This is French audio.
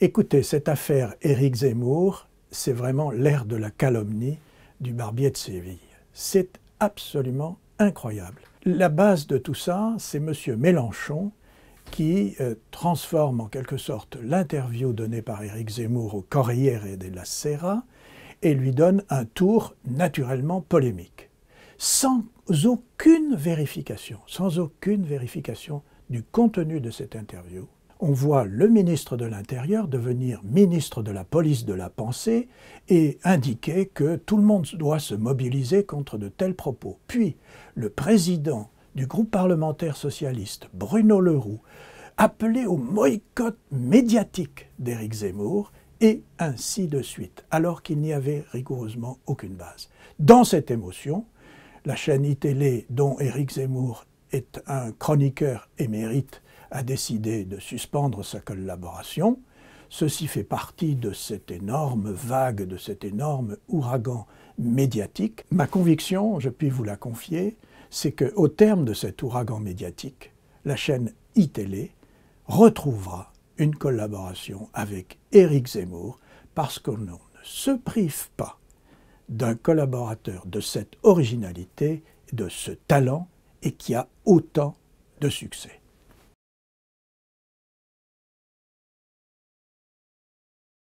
Écoutez, cette affaire Éric Zemmour, c'est vraiment l'ère de la calomnie du barbier de Séville. C'est absolument incroyable. La base de tout ça, c'est M. Mélenchon qui euh, transforme en quelque sorte l'interview donnée par Éric Zemmour au Corriere la serra et lui donne un tour naturellement polémique, sans aucune vérification, sans aucune vérification du contenu de cette interview on voit le ministre de l'Intérieur devenir ministre de la police de la pensée et indiquer que tout le monde doit se mobiliser contre de tels propos. Puis, le président du groupe parlementaire socialiste, Bruno Leroux, appelé au boycott médiatique d'Éric Zemmour, et ainsi de suite, alors qu'il n'y avait rigoureusement aucune base. Dans cette émotion, la chaîne iTélé, dont Éric Zemmour est un chroniqueur émérite, a décidé de suspendre sa collaboration. Ceci fait partie de cette énorme vague, de cet énorme ouragan médiatique. Ma conviction, je puis vous la confier, c'est qu'au terme de cet ouragan médiatique, la chaîne iTélé retrouvera une collaboration avec Éric Zemmour parce qu'on ne se prive pas d'un collaborateur de cette originalité, de ce talent et qui a autant de succès.